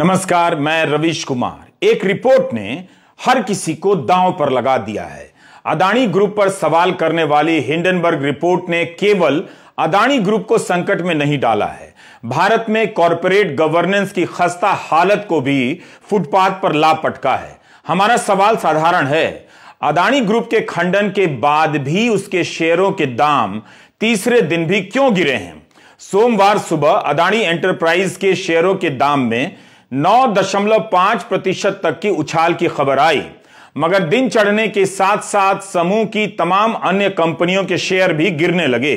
नमस्कार मैं रविश कुमार एक रिपोर्ट ने हर किसी को दांव पर लगा दिया है अदानी ग्रुप पर सवाल करने वाली हिंडनबर्ग रिपोर्ट ने केवल अदानी ग्रुप को संकट में नहीं डाला है भारत में कॉरपोरेट गवर्नेंस की खस्ता हालत को भी फुटपाथ पर ला पटका है हमारा सवाल साधारण है अदानी ग्रुप के खंडन के बाद भी उसके शेयरों के दाम तीसरे दिन भी क्यों गिरे हैं सोमवार सुबह अदानी एंटरप्राइज के शेयरों के दाम में नौ दशमलव पांच प्रतिशत तक की उछाल की खबर आई मगर दिन चढ़ने के साथ साथ समूह की तमाम अन्य कंपनियों के शेयर भी गिरने लगे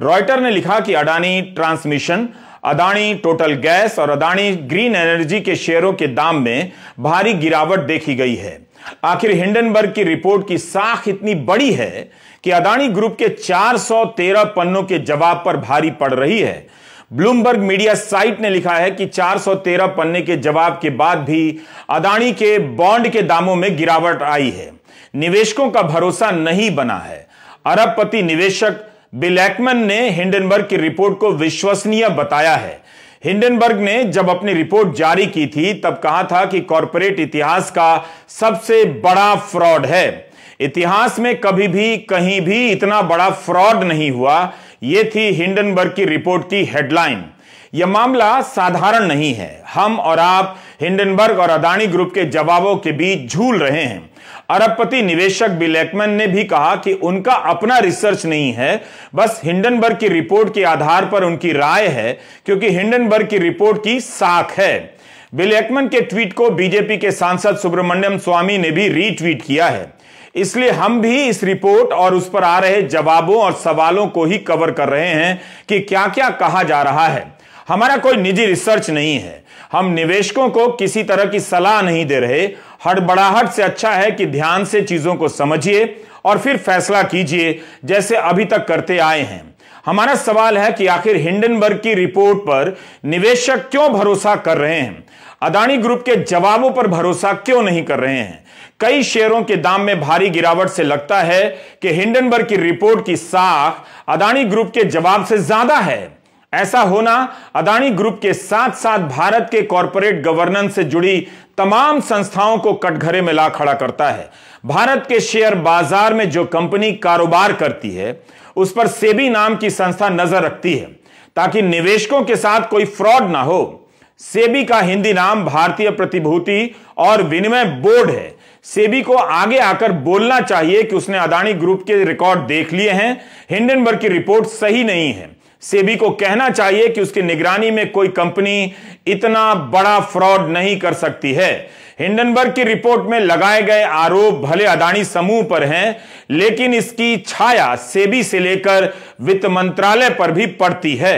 रॉयटर ने लिखा कि Adani transmission Adani total gas और अदानी ग्रीन एनर्जी के शेयरों के दाम में भारी गिरावट देखी गई है आखिर हिंडनबर्ग की रिपोर्ट की साख इतनी बड़ी है कि अदानी ग्रुप के 413 पन्नों के जवाब पर भारी पड़ रही है ब्लूमबर्ग मीडिया साइट ने लिखा है कि 413 पन्ने के जवाब के बाद भी अदानी के बॉन्ड के दामों में गिरावट आई है निवेशकों का भरोसा नहीं बना है अरबपति निवेशक बिलैकमन ने हिंडनबर्ग की रिपोर्ट को विश्वसनीय बताया है हिंडनबर्ग ने जब अपनी रिपोर्ट जारी की थी तब कहा था कि कॉरपोरेट इतिहास का सबसे बड़ा फ्रॉड है इतिहास में कभी भी कहीं भी इतना बड़ा फ्रॉड नहीं हुआ ये थी हिंडनबर्ग की रिपोर्ट की हेडलाइन यह मामला साधारण नहीं है हम और आप हिंडनबर्ग और अदानी ग्रुप के जवाबों के बीच झूल रहे हैं अरबपति निवेशक बिलेकमैन ने भी कहा कि उनका अपना रिसर्च नहीं है बस हिंडनबर्ग की रिपोर्ट के आधार पर उनकी राय है क्योंकि हिंडनबर्ग की रिपोर्ट की साख है बिलेकमन के ट्वीट को बीजेपी के सांसद सुब्रमण्यम स्वामी ने भी रीट्वीट किया है इसलिए हम भी इस रिपोर्ट और उस पर आ रहे जवाबों और सवालों को ही कवर कर रहे हैं कि क्या क्या कहा जा रहा है हमारा कोई निजी रिसर्च नहीं है हम निवेशकों को किसी तरह की सलाह नहीं दे रहे हड़बड़ाहट से अच्छा है कि ध्यान से चीजों को समझिए और फिर फैसला कीजिए जैसे अभी तक करते आए हैं हमारा सवाल है कि आखिर हिंडनबर्ग की रिपोर्ट पर निवेशक क्यों भरोसा कर रहे हैं अदानी ग्रुप के जवाबों पर भरोसा क्यों नहीं कर रहे हैं कई शेयरों के दाम में भारी गिरावट से लगता है कि हिंडनबर्ग की रिपोर्ट की साख अदानी ग्रुप के जवाब से ज्यादा है ऐसा होना अदानी ग्रुप के साथ साथ भारत के कॉरपोरेट गवर्नेंस से जुड़ी तमाम संस्थाओं को कटघरे में ला खड़ा करता है भारत के शेयर बाजार में जो कंपनी कारोबार करती है उस पर सेबी नाम की संस्था नजर रखती है ताकि निवेशकों के साथ कोई फ्रॉड ना हो सेबी का हिंदी नाम भारतीय प्रतिभूति और विनिमय बोर्ड है सेबी को आगे आकर बोलना चाहिए कि उसने अदानी ग्रुप के रिकॉर्ड देख लिए हैं हिंडनबर्ग की रिपोर्ट सही नहीं है सेबी को कहना चाहिए कि उसकी निगरानी में कोई कंपनी इतना बड़ा फ्रॉड नहीं कर सकती है हिंडनबर्ग की रिपोर्ट में लगाए गए आरोप भले अदानी समूह पर हैं लेकिन इसकी छाया सेबी से लेकर वित्त मंत्रालय पर भी पड़ती है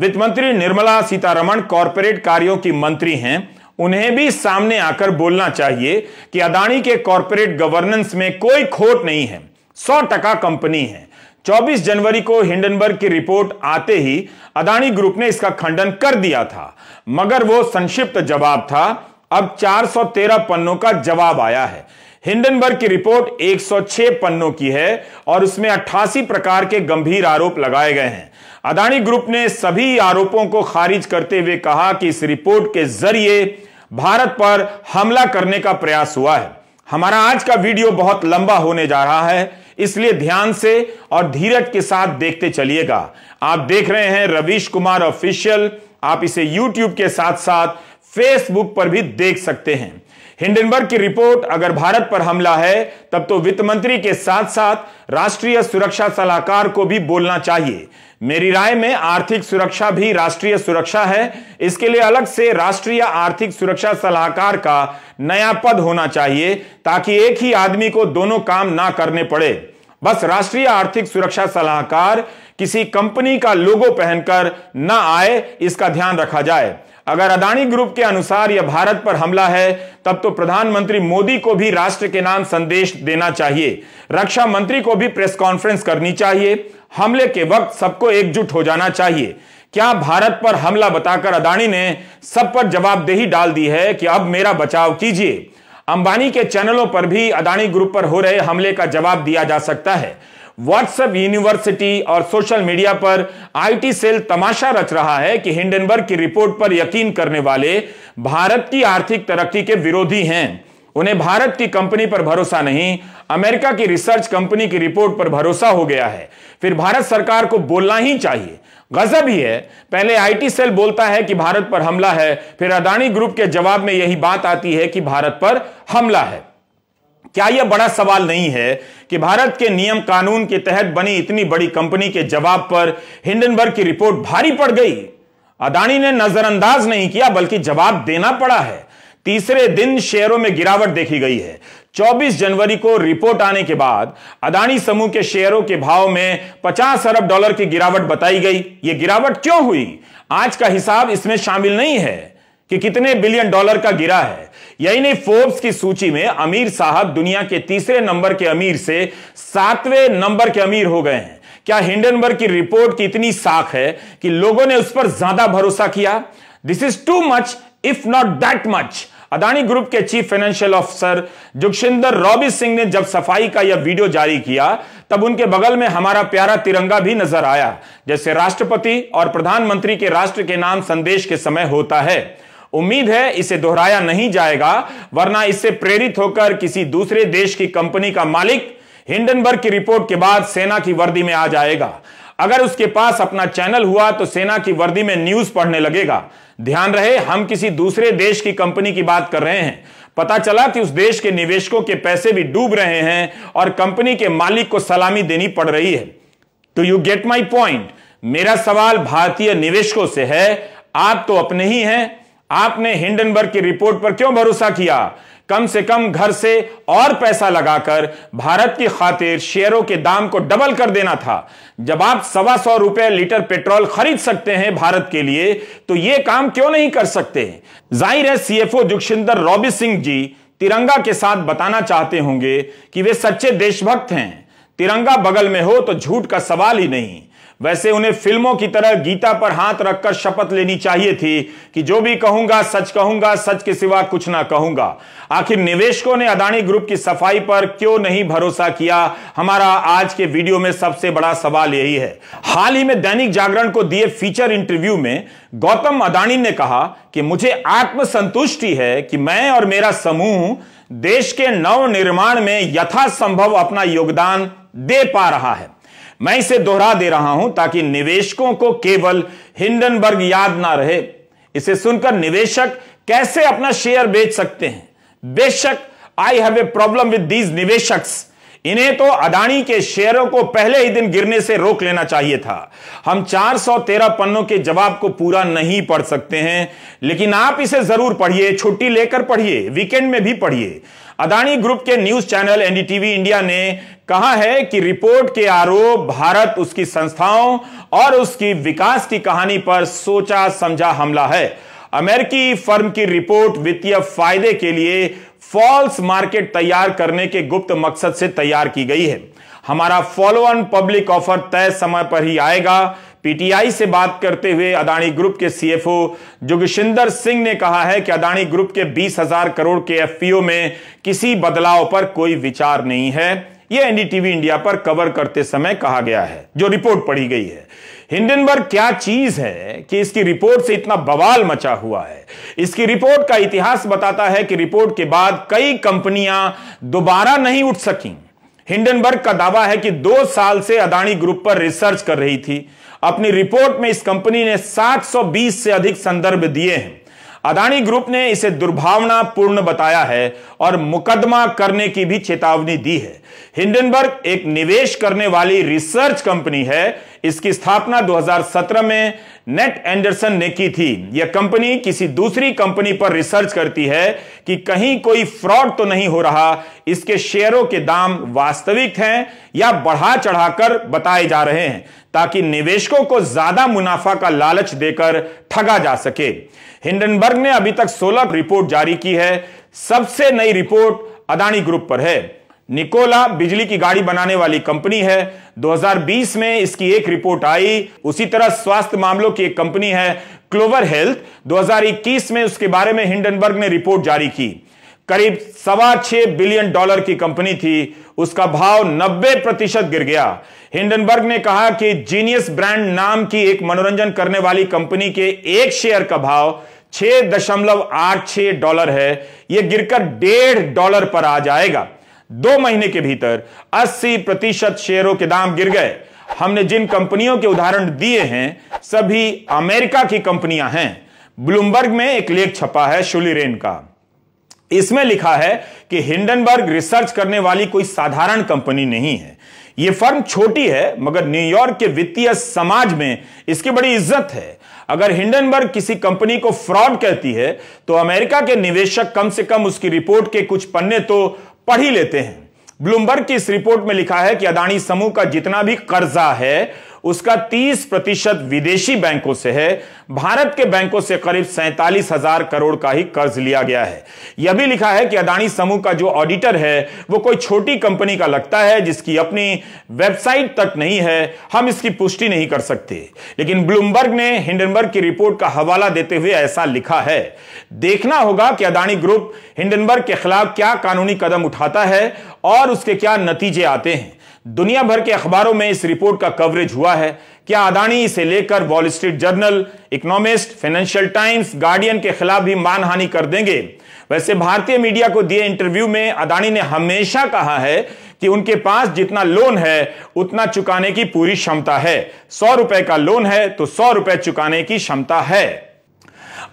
वित्त मंत्री निर्मला सीतारमण कॉरपोरेट कार्यों की मंत्री हैं उन्हें भी सामने आकर बोलना चाहिए कि अदानी के कॉरपोरेट गवर्नेंस में कोई खोट नहीं है सौ टका कंपनी है 24 जनवरी को हिंडनबर्ग की रिपोर्ट आते ही अदानी ग्रुप ने इसका खंडन कर दिया था मगर वो संक्षिप्त जवाब था अब 413 पन्नों का जवाब आया है हिंडनबर्ग की रिपोर्ट 106 पन्नों की है और उसमें 88 प्रकार के गंभीर आरोप लगाए गए हैं अदानी ग्रुप ने सभी आरोपों को खारिज करते हुए कहा कि इस रिपोर्ट के जरिए भारत पर हमला करने का प्रयास हुआ है हमारा आज का वीडियो बहुत लंबा होने जा रहा है इसलिए ध्यान से और धीरज के साथ देखते चलिएगा आप देख रहे हैं रवीश कुमार ऑफिशियल आप इसे यूट्यूब के साथ साथ फेसबुक पर भी देख सकते हैं हिंडनबर्ग की रिपोर्ट अगर भारत पर हमला है तब तो वित्त मंत्री के साथ साथ राष्ट्रीय सुरक्षा सलाहकार को भी बोलना चाहिए मेरी राय में आर्थिक सुरक्षा भी राष्ट्रीय सुरक्षा है इसके लिए अलग से राष्ट्रीय आर्थिक सुरक्षा सलाहकार का नया पद होना चाहिए ताकि एक ही आदमी को दोनों काम ना करने पड़े बस राष्ट्रीय आर्थिक सुरक्षा सलाहकार किसी कंपनी का लोगो पहनकर ना आए इसका ध्यान रखा जाए अगर अदानी ग्रुप के अनुसार यह भारत पर हमला है तब तो प्रधानमंत्री मोदी को भी राष्ट्र के नाम संदेश देना चाहिए रक्षा मंत्री को भी प्रेस कॉन्फ्रेंस करनी चाहिए हमले के वक्त सबको एकजुट हो जाना चाहिए क्या भारत पर हमला बताकर अदानी ने सब पर जवाबदेही डाल दी है कि अब मेरा बचाव कीजिए अंबानी के चैनलों पर भी अदानी ग्रुप पर हो रहे हमले का जवाब दिया जा सकता है व्हाट्सएप यूनिवर्सिटी और सोशल मीडिया पर आईटी सेल तमाशा रच रहा है कि हिंडनबर्ग की रिपोर्ट पर यकीन करने वाले भारत की आर्थिक तरक्की के विरोधी हैं उन्हें भारत की कंपनी पर भरोसा नहीं अमेरिका की रिसर्च कंपनी की रिपोर्ट पर भरोसा हो गया है फिर भारत सरकार को बोलना ही चाहिए गजब ही है पहले आईटी सेल बोलता है कि भारत पर हमला है फिर अदानी ग्रुप के जवाब में यही बात आती है कि भारत पर हमला है क्या यह बड़ा सवाल नहीं है कि भारत के नियम कानून के तहत बनी इतनी बड़ी कंपनी के जवाब पर हिंडनबर्ग की रिपोर्ट भारी पड़ गई अदानी ने नजरअंदाज नहीं किया बल्कि जवाब देना पड़ा है तीसरे दिन शेयरों में गिरावट देखी गई है 24 जनवरी को रिपोर्ट आने के बाद अदानी समूह के शेयरों के भाव में 50 अरब डॉलर की गिरावट बताई गई यह गिरावट क्यों हुई आज का हिसाब इसमें शामिल नहीं है कि कितने बिलियन डॉलर का गिरा है यही नहीं फोर्ब्स की सूची में अमीर साहब दुनिया के तीसरे नंबर के अमीर से सातवें नंबर के अमीर हो गए हैं क्या हिंडनबर्ग की रिपोर्ट की इतनी साख है कि लोगों ने उस पर ज्यादा भरोसा किया this is too much if not that much Adani group के chief financial officer Jugeshinder Robbie Singh ने जब सफाई का यह वीडियो जारी किया तब उनके बगल में हमारा प्यारा तिरंगा भी नजर आया जैसे राष्ट्रपति और प्रधानमंत्री के राष्ट्र के नाम संदेश के समय होता है उम्मीद है इसे दोहराया नहीं जाएगा वरना इससे प्रेरित होकर किसी दूसरे देश की कंपनी का मालिक हिंडनबर्ग की रिपोर्ट के बाद सेना की वर्दी में आ जाएगा अगर उसके पास अपना चैनल हुआ तो सेना की वर्दी में न्यूज पढ़ने लगेगा ध्यान रहे हम किसी दूसरे देश की कंपनी की बात कर रहे हैं पता चला कि उस देश के निवेशकों के पैसे भी डूब रहे हैं और कंपनी के मालिक को सलामी देनी पड़ रही है do you get my point मेरा सवाल भारतीय निवेशकों से है आप तो अपने ही हैं आपने हिंडनबर्ग की रिपोर्ट पर क्यों भरोसा किया कम से कम घर से और पैसा लगाकर भारत की खातिर शेयरों के दाम को डबल कर देना था जब आप सवा सौ रुपए लीटर पेट्रोल खरीद सकते हैं भारत के लिए तो यह काम क्यों नहीं कर सकते जाहिर है सीएफओ जुगशिंदर रॉबी सिंह जी तिरंगा के साथ बताना चाहते होंगे कि वे सच्चे देशभक्त हैं तिरंगा बगल में हो तो झूठ का सवाल ही नहीं वैसे उन्हें फिल्मों की तरह गीता पर हाथ रखकर शपथ लेनी चाहिए थी कि जो भी कहूंगा सच कहूंगा सच के सिवा कुछ ना कहूंगा आखिर निवेशकों ने अदानी ग्रुप की सफाई पर क्यों नहीं भरोसा किया हमारा आज के वीडियो में सबसे बड़ा सवाल यही है हाल ही में दैनिक जागरण को दिए फीचर इंटरव्यू में गौतम अदानी ने कहा कि मुझे आत्मसंतुष्टि है कि मैं और मेरा समूह देश के नव निर्माण में यथासंभव अपना योगदान दे पा रहा है मैं इसे दोहरा दे रहा हूं ताकि निवेशकों को केवल हिंडनबर्ग याद ना रहे इसे सुनकर निवेशक कैसे अपना शेयर बेच सकते हैं बेशक I have a problem with these निवेशक्स इन्हें तो अदानी के शेयरों को पहले ही दिन गिरने से रोक लेना चाहिए था हम 413 पन्नों के जवाब को पूरा नहीं पढ़ सकते हैं लेकिन आप इसे जरूर पढ़िए छुट्टी लेकर पढ़िए वीकेंड में भी पढ़िए अदानी ग्रुप के न्यूज चैनल एनडीटीवी इंडिया ने कहा है कि रिपोर्ट के आरोप भारत उसकी संस्थाओं और उसकी विकास की कहानी पर सोचा समझा हमला है अमेरिकी फर्म की रिपोर्ट वित्तीय फायदे के लिए फॉल्स मार्केट तैयार करने के गुप्त मकसद से तैयार की गई है हमारा फॉलो ऑन पब्लिक ऑफर तय समय पर ही आएगा पीटीआई से बात करते हुए अदानी ग्रुप के सीएफओ जुगशिंदर सिंह ने कहा है कि अदानी ग्रुप के बीस हजार करोड़ के एफपीओ में किसी बदलाव पर कोई विचार नहीं है यह एनडीटीवी इंडिया पर कवर करते समय कहा गया है जो रिपोर्ट पढ़ी गई है हिंडनबर्ग क्या चीज है कि इसकी रिपोर्ट से इतना बवाल मचा हुआ है इसकी रिपोर्ट का इतिहास बताता है कि रिपोर्ट के बाद कई कंपनियां दोबारा नहीं उठ सकी हिंडनबर्ग का दावा है कि दो साल से अदानी ग्रुप पर रिसर्च कर रही थी अपनी रिपोर्ट में इस कंपनी ने 720 से अधिक संदर्भ दिए हैं अदानी ग्रुप ने इसे दुर्भावनापूर्ण बताया है और मुकदमा करने की भी चेतावनी दी है हिंडनबर्ग एक निवेश करने वाली रिसर्च कंपनी है इसकी स्थापना 2017 में नेट एंडरसन ने की थी यह कंपनी किसी दूसरी कंपनी पर रिसर्च करती है कि कहीं कोई फ्रॉड तो नहीं हो रहा इसके शेयरों के दाम वास्तविक हैं या बढ़ा चढ़ाकर बताए जा रहे हैं ताकि निवेशकों को ज्यादा मुनाफा का लालच देकर ठगा जा सके हिंडनबर्ग ने अभी तक 16 रिपोर्ट जारी की है सबसे नई रिपोर्ट अदानी ग्रुप पर है निकोला बिजली की गाड़ी बनाने वाली कंपनी है 2020 में इसकी एक रिपोर्ट आई उसी तरह स्वास्थ्य मामलों की एक कंपनी है क्लोवर हेल्थ 2021 में उसके बारे में हिंडनबर्ग ने रिपोर्ट जारी की करीब सवा छह बिलियन डॉलर की कंपनी थी उसका भाव 90 प्रतिशत गिर गया हिंडनबर्ग ने कहा कि जीनियस ब्रांड नाम की एक मनोरंजन करने वाली कंपनी के एक शेयर का भाव छह दशमलव आठ छह डॉलर है यह गिरकर डेढ़ डॉलर पर आ जाएगा दो महीने के भीतर 80 प्रतिशत शेयरों के दाम गिर गए हमने जिन कंपनियों के उदाहरण दिए हैं सभी अमेरिका की कंपनियां हैं ब्लूमबर्ग में एक लेख छपा है शुलिरेन का इसमें लिखा है कि हिंडनबर्ग रिसर्च करने वाली कोई साधारण कंपनी नहीं है यह फर्म छोटी है मगर न्यूयॉर्क के वित्तीय समाज में इसकी बड़ी इज्जत है अगर हिंडनबर्ग किसी कंपनी को फ्रॉड कहती है तो अमेरिका के निवेशक कम से कम उसकी रिपोर्ट के कुछ पन्ने तो पढ़ ही लेते हैं ब्लूमबर्ग की इस रिपोर्ट में लिखा है कि अदानी समूह का जितना भी कर्जा है उसका 30 प्रतिशत विदेशी बैंकों से है भारत के बैंकों से करीब सैंतालीस हजार करोड़ का ही कर्ज लिया गया है यह भी लिखा है कि अदानी समूह का जो ऑडिटर है वो कोई छोटी कंपनी का लगता है जिसकी अपनी वेबसाइट तक नहीं है हम इसकी पुष्टि नहीं कर सकते लेकिन ब्लूमबर्ग ने हिंडनबर्ग की रिपोर्ट का हवाला देते हुए ऐसा लिखा है देखना होगा कि अदानी ग्रुप हिंडनबर्ग के खिलाफ क्या कानूनी कदम उठाता है और उसके क्या नतीजे आते हैं दुनिया भर के अखबारों में इस रिपोर्ट का कवरेज हुआ है क्या अदानी इसे लेकर Wall Street Journal Economist Financial Times Guardian के खिलाफ भी मानहानि कर देंगे वैसे भारतीय मीडिया को दिए इंटरव्यू में अदानी ने हमेशा कहा है कि उनके पास जितना लोन है उतना चुकाने की पूरी क्षमता है सौ रुपए का लोन है तो सौ रुपए चुकाने की क्षमता है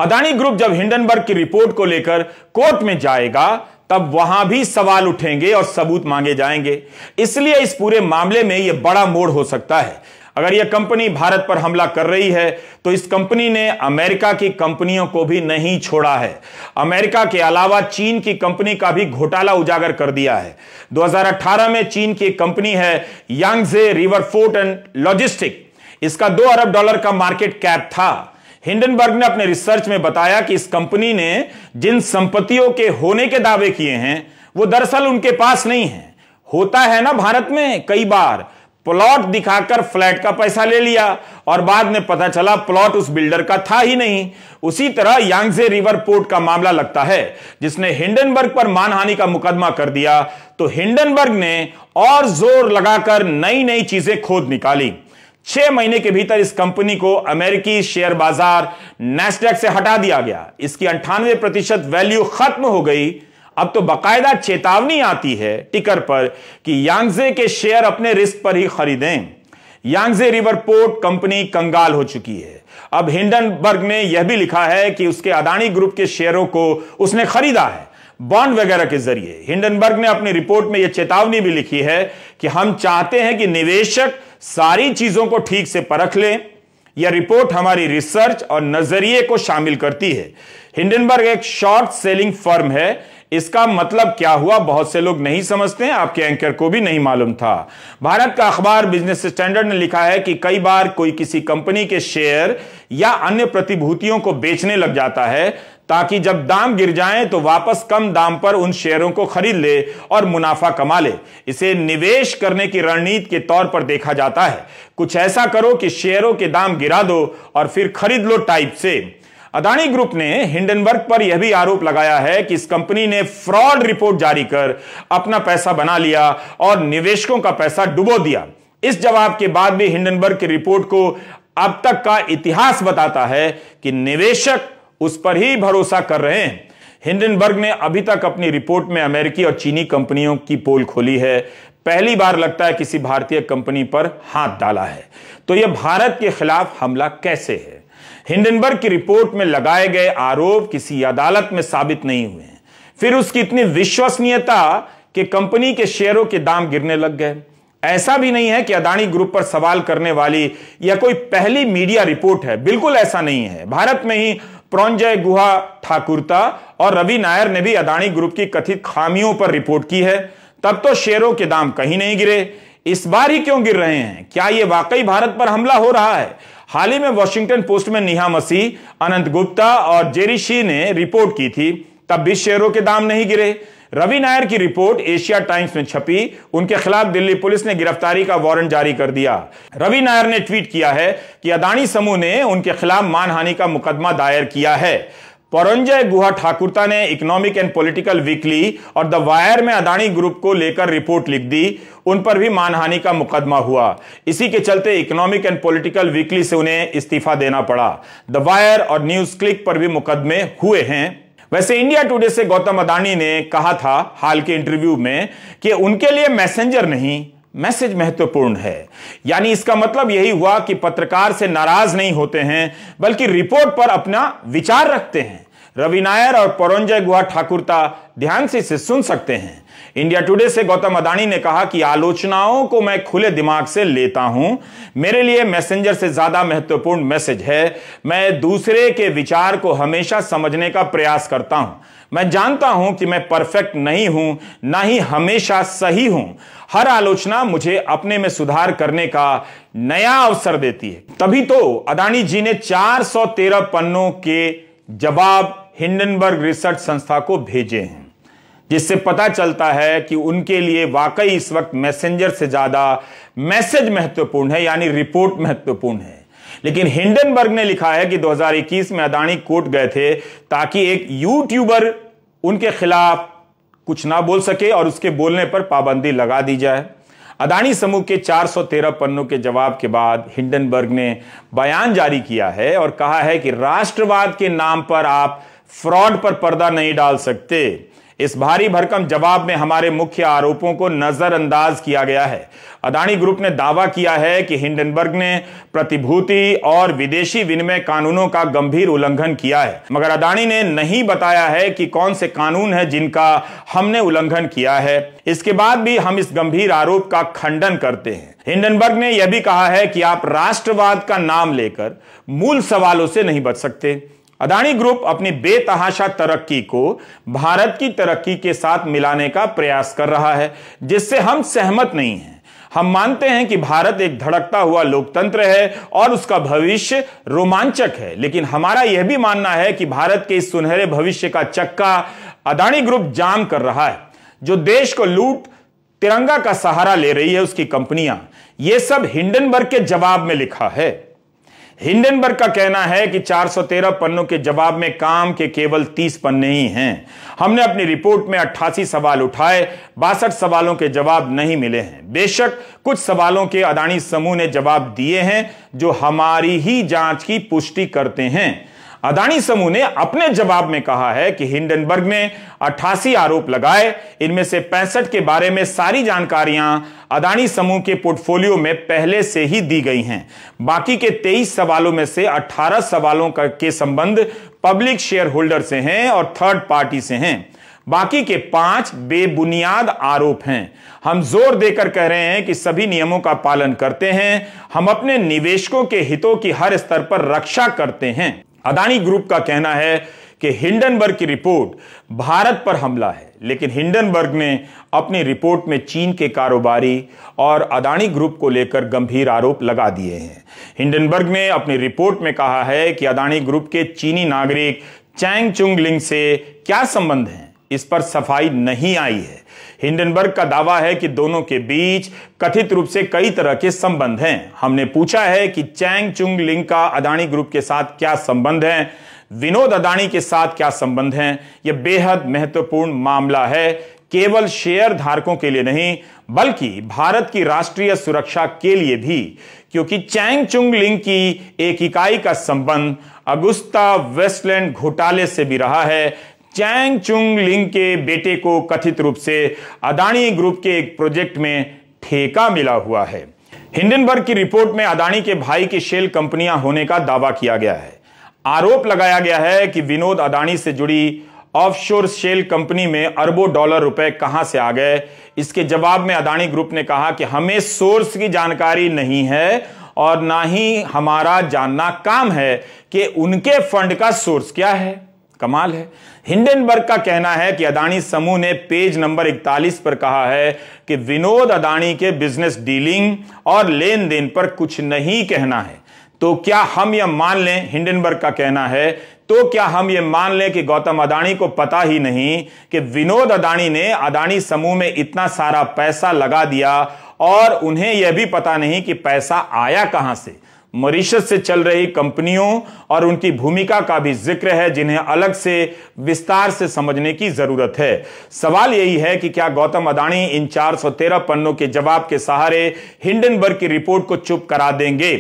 अदानी ग्रुप जब हिंडनबर्ग की रिपोर्ट को लेकर कोर्ट में जाएगा तब वहां भी सवाल उठेंगे और सबूत मांगे जाएंगे इसलिए इस पूरे मामले में यह बड़ा मोड़ हो सकता है अगर यह कंपनी भारत पर हमला कर रही है तो इस कंपनी ने अमेरिका की कंपनियों को भी नहीं छोड़ा है अमेरिका के अलावा चीन की कंपनी का भी घोटाला उजागर कर दिया है 2018 में चीन की कंपनी है Yangtze River Port and logistic इसका दो अरब डॉलर का मार्केट कैप था हिंडनबर्ग ने अपने रिसर्च में बताया कि इस कंपनी ने जिन संपत्तियों के होने के दावे किए हैं वो दरअसल उनके पास नहीं है होता है ना भारत में कई बार प्लॉट दिखाकर फ्लैट का पैसा ले लिया और बाद में पता चला प्लॉट उस बिल्डर का था ही नहीं उसी तरह यांगजे रिवर पोर्ट का मामला लगता है जिसने हिंडनबर्ग पर मानहानि का मुकदमा कर दिया तो हिंडनबर्ग ने और जोर लगाकर नई नई चीजें खोद निकाली छह महीने के भीतर इस कंपनी को अमेरिकी शेयर बाजार नेस्डेक से हटा दिया गया इसकी अंठानवे प्रतिशत वैल्यू खत्म हो गई अब तो बकायदा चेतावनी आती है टिकर पर कि यांगजे के शेयर अपने रिस्क पर ही खरीदें यांगजे रिवर पोर्ट कंपनी कंगाल हो चुकी है अब हिंडनबर्ग ने यह भी लिखा है कि उसके अदानी ग्रुप के शेयरों को उसने खरीदा है बॉन्ड वगैरह के जरिए हिंडनबर्ग ने अपनी रिपोर्ट में यह चेतावनी भी लिखी है कि हम चाहते हैं कि निवेशक सारी चीजों को ठीक से परख लें यह रिपोर्ट हमारी रिसर्च और नजरिए को शामिल करती है हिंडनबर्ग एक शॉर्ट सेलिंग फर्म है इसका मतलब क्या हुआ बहुत से लोग नहीं समझते हैं आपके एंकर को भी नहीं मालूम था भारत का अखबार बिजनेस स्टैंडर्ड ने लिखा है कि कई बार कोई किसी कंपनी के शेयर या अन्य प्रतिभूतियों को बेचने लग जाता है ताकि जब दाम गिर जाए तो वापस कम दाम पर उन शेयरों को खरीद ले और मुनाफा कमा ले इसे निवेश करने की रणनीति के तौर पर देखा जाता है कुछ ऐसा करो कि शेयरों के दाम गिरा दो और फिर खरीद लो टाइप से अदानी ग्रुप ने हिंडनबर्ग पर यह भी आरोप लगाया है कि इस कंपनी ने फ्रॉड रिपोर्ट जारी कर अपना पैसा बना लिया और निवेशकों का पैसा डुबो दिया इस जवाब के बाद भी हिंडनबर्ग की रिपोर्ट को अब तक का इतिहास बताता है कि निवेशक उस पर ही भरोसा कर रहे हैं हिंडनबर्ग ने अभी तक अपनी रिपोर्ट में अमेरिकी और चीनी कंपनियों की पोल खोली है पहली बार लगता है किसी भारतीय कंपनी पर हाथ डाला है तो यह भारत के खिलाफ हमला कैसे है हिंडनबर्ग की रिपोर्ट में लगाए गए आरोप किसी अदालत में साबित नहीं हुए हैं फिर उसकी इतनी विश्वसनीयता कि कंपनी के शेयरों के दाम गिरने लग गए ऐसा भी नहीं है कि अदानी ग्रुप पर सवाल करने वाली या कोई पहली मीडिया रिपोर्ट है बिल्कुल ऐसा नहीं है भारत में ही प्रोंजय गुहा ठाकुरता और रवि नायर ने भी अदानी ग्रुप की कथित खामियों पर रिपोर्ट की है तब तो शेयरों के दाम कहीं नहीं गिरे इस बार ही क्यों गिर रहे हैं क्या यह वाकई भारत पर हमला हो रहा है हाल ही में वॉशिंगटन पोस्ट में नेहा मसी अनंत गुप्ता और जेरी शी ने रिपोर्ट की थी तब भी शेयरों के दाम नहीं गिरे रवि नायर की रिपोर्ट एशिया टाइम्स में छपी उनके खिलाफ दिल्ली पुलिस ने गिरफ्तारी का वारंट जारी कर दिया रवि नायर ने ट्वीट किया है कि अदानी समूह ने उनके खिलाफ मानहानि का मुकदमा दायर किया है परंजय गुहा ठाकुरता ने इकोनॉमिक एंड पॉलिटिकल वीकली और द वायर में अदानी ग्रुप को लेकर रिपोर्ट लिख दी उन पर भी मानहानि का मुकदमा हुआ इसी के चलते इकोनॉमिक एंड पॉलिटिकल वीकली से उन्हें इस्तीफा देना पड़ा द वायर और न्यूज क्लिक पर भी मुकदमे हुए हैं वैसे इंडिया टुडे से गौतम अदानी ने कहा था हाल के इंटरव्यू में कि उनके लिए मैसेंजर नहीं मैसेज महत्वपूर्ण है यानी इसका मतलब यही हुआ कि पत्रकार से नाराज नहीं होते हैं बल्कि रिपोर्ट पर अपना विचार रखते हैं रवि नायर और पौरंजय गुहा ठाकुरता ध्यान से इसे सुन सकते हैं इंडिया टुडे से गौतम अदानी ने कहा कि आलोचनाओं को मैं खुले दिमाग से लेता हूं मेरे लिए मैसेंजर से ज्यादा महत्वपूर्ण मैसेज है मैं दूसरे के विचार को हमेशा समझने का प्रयास करता हूं मैं जानता हूं कि मैं परफेक्ट नहीं हूं ना ही हमेशा सही हूं हर आलोचना मुझे अपने में सुधार करने का नया अवसर देती है तभी तो अदानी जी ने 413 पन्नों के जवाब हिंडनबर्ग रिसर्च संस्था को भेजे हैं जिससे पता चलता है कि उनके लिए वाकई इस वक्त मैसेंजर से ज्यादा मैसेज महत्वपूर्ण है यानी रिपोर्ट महत्वपूर्ण है लेकिन हिंडनबर्ग ने लिखा है कि 2021 में अदानी कोर्ट गए थे ताकि एक यूट्यूबर उनके खिलाफ कुछ ना बोल सके और उसके बोलने पर पाबंदी लगा दी जाए अदानी समूह के 413 पन्नों के जवाब के बाद हिंडनबर्ग ने बयान जारी किया है और कहा है कि राष्ट्रवाद के नाम पर आप फ्रॉड पर पर्दा नहीं डाल सकते इस भारी भरकम जवाब में हमारे मुख्य आरोपों को नजरअंदाज किया गया है अदानी ग्रुप ने दावा किया है कि हिंडनबर्ग ने प्रतिभूति और विदेशी विनिमय कानूनों का गंभीर उल्लंघन किया है मगर अदानी ने नहीं बताया है कि कौन से कानून है जिनका हमने उल्लंघन किया है इसके बाद भी हम इस गंभीर आरोप का खंडन करते हैं हिंडनबर्ग ने यह भी कहा है कि आप राष्ट्रवाद का नाम लेकर मूल सवालों से नहीं बच सकते अदानी ग्रुप अपनी बेतहाशा तरक्की को भारत की तरक्की के साथ मिलाने का प्रयास कर रहा है जिससे हम सहमत नहीं हैं हम मानते हैं कि भारत एक धड़कता हुआ लोकतंत्र है और उसका भविष्य रोमांचक है लेकिन हमारा यह भी मानना है कि भारत के इस सुनहरे भविष्य का चक्का अदानी ग्रुप जाम कर रहा है जो देश को लूट तिरंगा का सहारा ले रही है उसकी कंपनियां ये सब हिंडनबर्ग के जवाब में लिखा है हिंडनबर्ग का कहना है कि 413 पन्नों के जवाब में काम के केवल 30 पन्ने ही हैं हमने अपनी रिपोर्ट में 88 सवाल उठाए बासठ सवालों के जवाब नहीं मिले हैं बेशक कुछ सवालों के अदानी समूह ने जवाब दिए हैं जो हमारी ही जांच की पुष्टि करते हैं अदानी समूह ने अपने जवाब में कहा है कि हिंडनबर्ग ने 88 आरोप लगाए इनमें से पैंसठ के बारे में सारी जानकारियां अदानी समूह के पोर्टफोलियो में पहले से ही दी गई हैं बाकी के 23 सवालों में से 18 सवालों का के संबंध पब्लिक शेयर होल्डर से हैं और थर्ड पार्टी से हैं बाकी के पांच बेबुनियाद आरोप हैं हम जोर देकर कह रहे हैं कि सभी नियमों का पालन करते हैं हम अपने निवेशकों के हितों की हर स्तर पर रक्षा करते हैं अदानी ग्रुप का कहना है कि हिंडनबर्ग की रिपोर्ट भारत पर हमला है लेकिन हिंडनबर्ग ने अपनी रिपोर्ट में चीन के कारोबारी और अदानी ग्रुप को लेकर गंभीर आरोप लगा दिए हैं हिंडनबर्ग ने अपनी रिपोर्ट में कहा है कि अदानी ग्रुप के चीनी नागरिक चैंग चुंगलिंग से क्या संबंध है इस पर सफाई नहीं आई है हिंडनबर्ग का दावा है कि दोनों के बीच कथित रूप से कई तरह के संबंध हैं हमने पूछा है कि चैंग चुंग लिंग का अदानी ग्रुप के साथ क्या संबंध है विनोद अदाणी के साथ क्या संबंध है यह बेहद महत्वपूर्ण मामला है केवल शेयर धारकों के लिए नहीं बल्कि भारत की राष्ट्रीय सुरक्षा के लिए भी क्योंकि चैंग चुंग लिंग की एक इकाई का संबंध अगुस्ता वेस्टलैंड घोटाले से भी रहा है चैंग चुंग लिंग के बेटे को कथित रूप से अदानी ग्रुप के एक प्रोजेक्ट में ठेका मिला हुआ है हिंडनबर्ग की रिपोर्ट में अदानी के भाई की शेल कंपनियां होने का दावा किया गया है आरोप लगाया गया है कि विनोद अदानी से जुड़ी ऑफशोर शेल कंपनी में अरबों डॉलर रुपए कहां से आ गए इसके जवाब में अदानी ग्रुप ने कहा कि हमें सोर्स की जानकारी नहीं है और ना ही हमारा जानना काम है कि उनके फंड का सोर्स क्या है कमाल है हिंडनबर्ग का कहना है कि अदानी समूह ने पेज नंबर 41 पर कहा है कि विनोद अदानी के बिजनेस डीलिंग और लेन देन पर कुछ नहीं कहना है तो क्या हम यह मान लें हिंडनबर्ग का कहना है तो क्या हम ये मान लें कि गौतम अदानी को पता ही नहीं कि विनोद अदानी ने अदानी समूह में इतना सारा पैसा लगा दिया और उन्हें यह भी पता नहीं कि पैसा आया कहां से मॉरिशस से चल रही कंपनियों और उनकी भूमिका का भी जिक्र है जिन्हें अलग से विस्तार से समझने की जरूरत है सवाल यही है कि क्या गौतम अदाणी इन 413 पन्नों के जवाब के सहारे हिंडनबर्ग की रिपोर्ट को चुप करा देंगे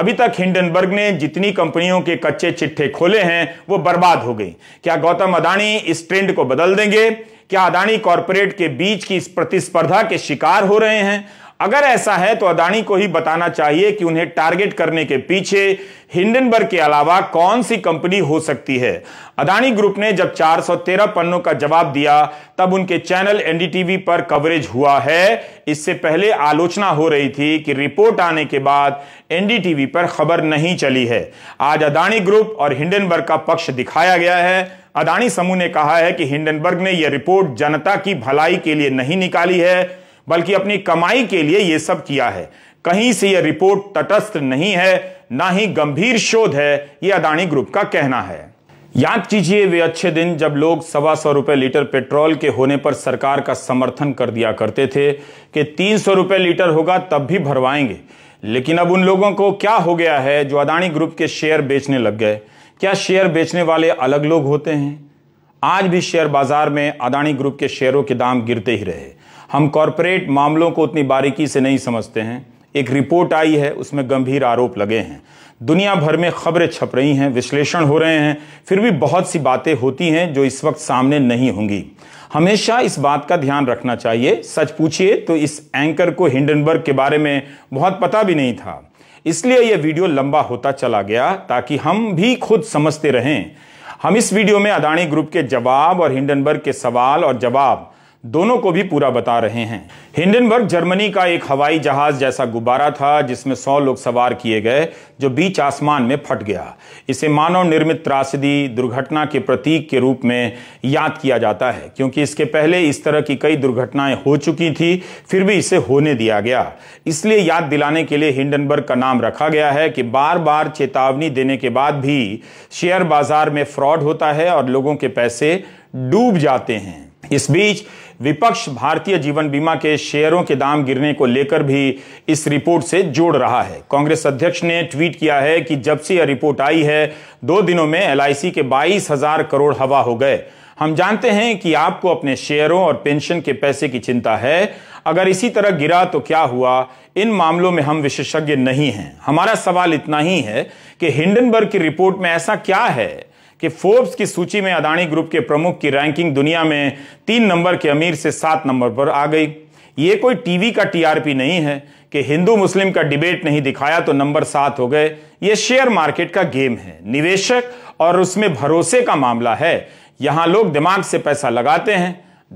अभी तक हिंडनबर्ग ने जितनी कंपनियों के कच्चे चिट्ठे खोले हैं वो बर्बाद हो गई क्या गौतम अदाणी इस ट्रेंड को बदल देंगे क्या अदाणी कॉरपोरेट के बीच की इस प्रतिस्पर्धा के शिकार हो रहे हैं अगर ऐसा है तो अदानी को ही बताना चाहिए कि उन्हें टारगेट करने के पीछे हिंडनबर्ग के अलावा कौन सी कंपनी हो सकती है अदानी ग्रुप ने जब 413 पन्नों का जवाब दिया तब उनके चैनल एनडीटीवी पर कवरेज हुआ है इससे पहले आलोचना हो रही थी कि रिपोर्ट आने के बाद एनडीटीवी पर खबर नहीं चली है आज अदानी ग्रुप और हिंडनबर्ग का पक्ष दिखाया गया है अदानी समूह ने कहा है कि हिंडनबर्ग ने यह रिपोर्ट जनता की भलाई के लिए नहीं निकाली है बल्कि अपनी कमाई के लिए यह सब किया है कहीं से यह रिपोर्ट तटस्थ नहीं है ना ही गंभीर शोध है यह अदानी ग्रुप का कहना है याद कीजिए वे अच्छे दिन जब लोग सवा सौ रुपये लीटर पेट्रोल के होने पर सरकार का समर्थन कर दिया करते थे कि तीन सौ रुपये लीटर होगा तब भी भरवाएंगे लेकिन अब उन लोगों को क्या हो गया है जो अदानी ग्रुप के शेयर बेचने लग गए क्या शेयर बेचने वाले अलग लोग होते हैं आज भी शेयर बाजार में अदानी ग्रुप के शेयरों के दाम गिरते ही रहे हम कॉरपोरेट मामलों को उतनी बारीकी से नहीं समझते हैं एक रिपोर्ट आई है उसमें गंभीर आरोप लगे हैं दुनिया भर में खबरें छप रही हैं विश्लेषण हो रहे हैं फिर भी बहुत सी बातें होती हैं जो इस वक्त सामने नहीं होंगी हमेशा इस बात का ध्यान रखना चाहिए सच पूछिए तो इस एंकर को हिंडनबर्ग के बारे में बहुत पता भी नहीं था इसलिए यह वीडियो लंबा होता चला गया ताकि हम भी खुद समझते रहें हम इस वीडियो में अदानी ग्रुप के जवाब और हिंडनबर्ग के सवाल और जवाब दोनों को भी पूरा बता रहे हैं हिंडनबर्ग जर्मनी का एक हवाई जहाज जैसा गुब्बारा था जिसमें सौ लोग सवार किए गए जो बीच आसमान में फट गया इसे मानव निर्मित त्रासदी दुर्घटना के प्रतीक के रूप में याद किया जाता है क्योंकि इसके पहले इस तरह की कई दुर्घटनाएं हो चुकी थी फिर भी इसे होने दिया गया इसलिए याद दिलाने के लिए हिंडनबर्ग का नाम रखा गया है कि बार बार चेतावनी देने के बाद भी शेयर बाजार में फ्रॉड होता है और लोगों के पैसे डूब जाते हैं इस बीच विपक्ष भारतीय जीवन बीमा के शेयरों के दाम गिरने को लेकर भी इस रिपोर्ट से जोड़ रहा है कांग्रेस अध्यक्ष ने ट्वीट किया है कि जब से यह रिपोर्ट आई है दो दिनों में एल के बाईस हजार करोड़ हवा हो गए हम जानते हैं कि आपको अपने शेयरों और पेंशन के पैसे की चिंता है अगर इसी तरह गिरा तो क्या हुआ इन मामलों में हम विशेषज्ञ नहीं हैं हमारा सवाल इतना ही है कि हिंडनबर्ग की रिपोर्ट में ऐसा क्या है कि फोर्ब्स की सूची में अदानी ग्रुप के प्रमुख की रैंकिंग दुनिया में तीन नंबर के अमीर से सात नंबर पर आ गई ये कोई टीवी का टीआरपी नहीं है कि हिंदू मुस्लिम का डिबेट नहीं दिखाया तो नंबर सात हो गए ये शेयर मार्केट का गेम है निवेशक और उसमें भरोसे का मामला है यहां लोग दिमाग से पैसा लगाते हैं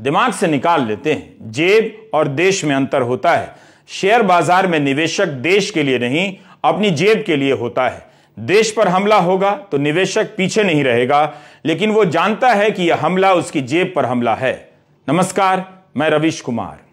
दिमाग से निकाल लेते हैं जेब और देश में अंतर होता है शेयर बाजार में निवेशक देश के लिए नहीं अपनी जेब के लिए होता है देश पर हमला होगा तो निवेशक पीछे नहीं रहेगा लेकिन वो जानता है कि यह हमला उसकी जेब पर हमला है नमस्कार मैं रविश कुमार